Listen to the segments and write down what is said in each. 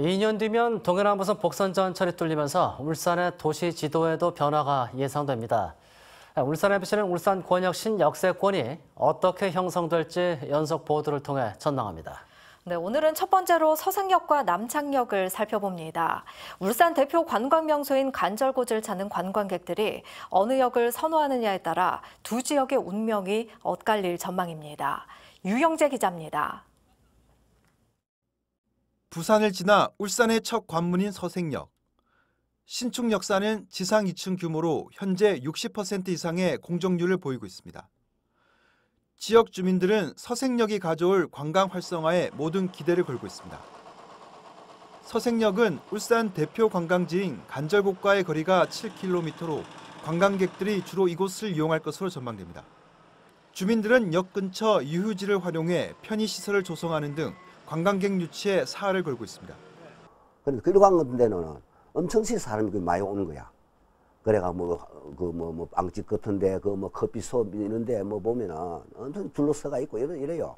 2년 어, 뒤면 동해남부선 복선전철이 뚫리면서 울산의 도시 지도에도 변화가 예상됩니다. 울산FC는 어, 울산 권역 신역세권이 어떻게 형성될지 연속 보도를 통해 전망합니다. 네, 오늘은 첫 번째로 서생역과 남창역을 살펴봅니다. 울산 대표 관광 명소인 간절곶을 찾는 관광객들이 어느 역을 선호하느냐에 따라 두 지역의 운명이 엇갈릴 전망입니다. 유영재 기자입니다. 부산을 지나 울산의 첫 관문인 서생역, 신축역사는 지상 2층 규모로 현재 60% 이상의 공정률을 보이고 있습니다. 지역 주민들은 서생역이 가져올 관광 활성화에 모든 기대를 걸고 있습니다. 서생역은 울산 대표 관광지인 간절곶과의 거리가 7km로 관광객들이 주로 이곳을 이용할 것으로 전망됩니다. 주민들은 역 근처 유휴지를 활용해 편의시설을 조성하는 등 관광객 유치에 사활을 걸고 있습니다. 그래서 끌고 간 데는 엄청신 사람이 많이 그 오는 거야. 그래가 뭐그뭐뭐 그 뭐, 뭐 빵집 같은데 그 뭐 커피숍 있는데 뭐 보면은 엄청 둘러서가 있고 이래 이래요.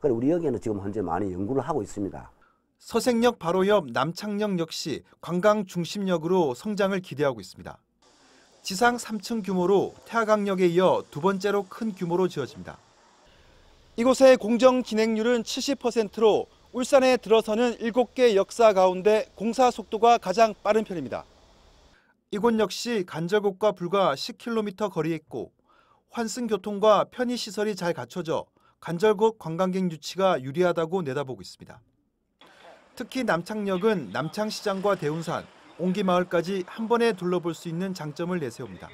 그래 우리 여기는 지금 현재 많이 연구를 하고 있습니다. 서생역 바로 옆 남창역 역시 관광 중심역으로 성장을 기대하고 있습니다. 지상 3층 규모로 태화강역에 이어 두 번째로 큰 규모로 지어집니다. 이곳의 공정 진행률은 70%로 울산에 들어서는 7개 역사 가운데 공사 속도가 가장 빠른 편입니다. 이곳 역시 간절곶과 불과 10km 거리에 있고 환승교통과 편의시설이 잘 갖춰져 간절곡 관광객 유치가 유리하다고 내다보고 있습니다. 특히 남창역은 남창시장과 대운산, 옹기마을까지 한 번에 둘러볼 수 있는 장점을 내세웁니다.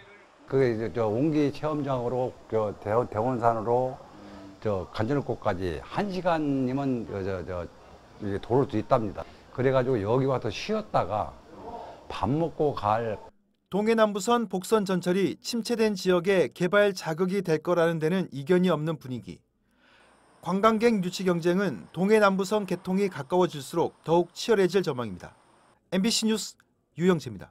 그게 이제 저 옹기 체험장으로 저 대, 대운산으로 저 간전을꽃까지 한 시간이면 저, 저, 저 도를 수 있답니다. 그래가지고 여기 와서 쉬었다가 밥 먹고 갈 동해남부선 복선 전철이 침체된 지역에 개발 자극이 될 거라는 데는 이견이 없는 분위기. 관광객 유치 경쟁은 동해남부선 개통이 가까워질수록 더욱 치열해질 전망입니다. MBC 뉴스 유영재입니다.